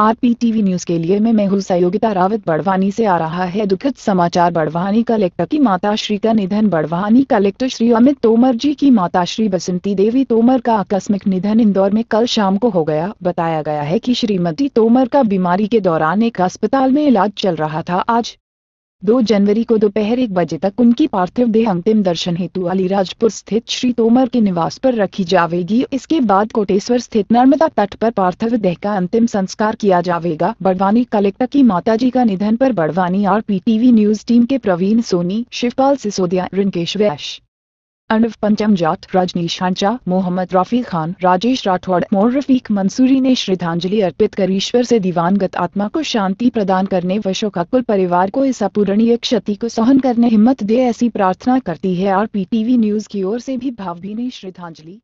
आरपीटीवी news के लिए मैं मेहुल सहयोगिता रावत बड़वानी से आ रहा है दुखद समाचार बड़वानी कलेक्टर की माता श्री का निधन बड़वानी कलेक्टर श्री अमित तोमर जी की माता श्री बसंती देवी तोमर का आकस्मिक निधन इंदौर में कल शाम को हो गया बताया गया है कि श्रीमती तोमर का बीमारी के दौरान एक अस्पताल में इलाज चल रहा था आज दो जनवरी को दोपहर एक बजे तक उनकी पार्थिव देह अंतिम दर्शन हेतु अलीराजपुर स्थित श्री तोमर के निवास पर रखी जाएगी इसके बाद कोटेश्वर स्थित नर्मदा तट पर पार्थिव देह का अंतिम संस्कार किया जाएगा बड़वानी कलेक्टर की माताजी का निधन पर बड़वानी और टीवी न्यूज टीम के प्रवीण सोनी शिवपाल सिसोदिया रिंकेश वैश अनव पंचम जाट रजनीश हांचा मोहम्मद रफी खान राजेश राठौड़ मोर रफीक मंसूरी ने श्रद्धांजलि अर्पित कर ईश्वर से दीवानगत आत्मा को शांति प्रदान करने व शोकाकुल परिवार को इस अपूरणीय क्षति को सहन करने हिम्मत दे ऐसी प्रार्थना करती है R P T V news की ओर से भी भावभीनी श्रद्धांजलि